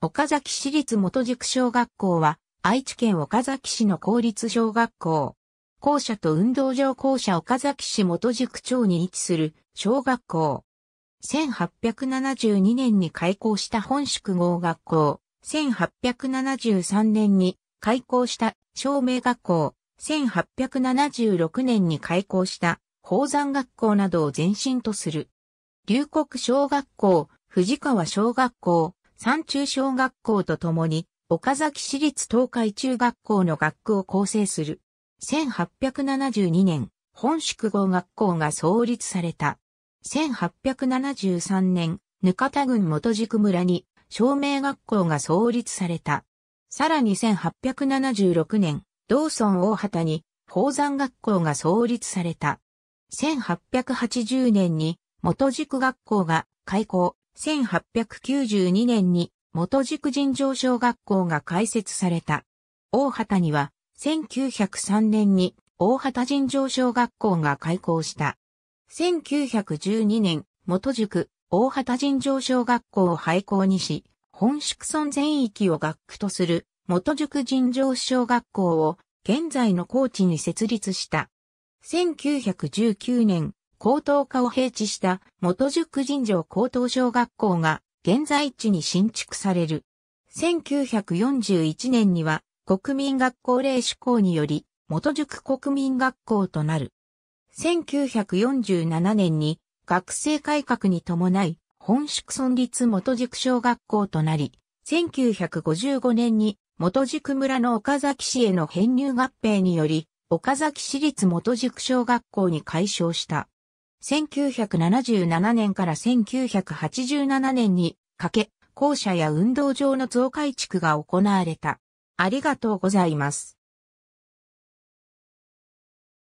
岡崎市立元宿小学校は、愛知県岡崎市の公立小学校。校舎と運動場校舎岡崎市元宿町に位置する小学校。1872年に開校した本宿号学校。1873年に開校した照明学校。1876年に開校した宝山学校などを前身とする。龍谷小学校、藤川小学校、山中小学校とともに、岡崎市立東海中学校の学区を構成する。1872年、本宿号学校が創立された。1873年、かた郡元宿村に、照明学校が創立された。さらに1876年、道村大畑に、宝山学校が創立された。1880年に、元宿学校が開校。1892年に元塾尋常小学校が開設された。大畑には1903年に大畑尋常小学校が開校した。1912年、元塾大畑尋常小学校を廃校にし、本宿村全域を学区とする元塾尋常小学校を現在の高知に設立した。1919年、高等科を併置した元宿尋常高等小学校が現在地に新築される。1941年には国民学校令施行により元宿国民学校となる。1947年に学生改革に伴い本宿村立元宿小学校となり、1955年に元宿村の岡崎市への編入合併により、岡崎市立元宿小学校に改称した。1977年から1987年にかけ、校舎や運動場の増改築が行われた。ありがとうございます。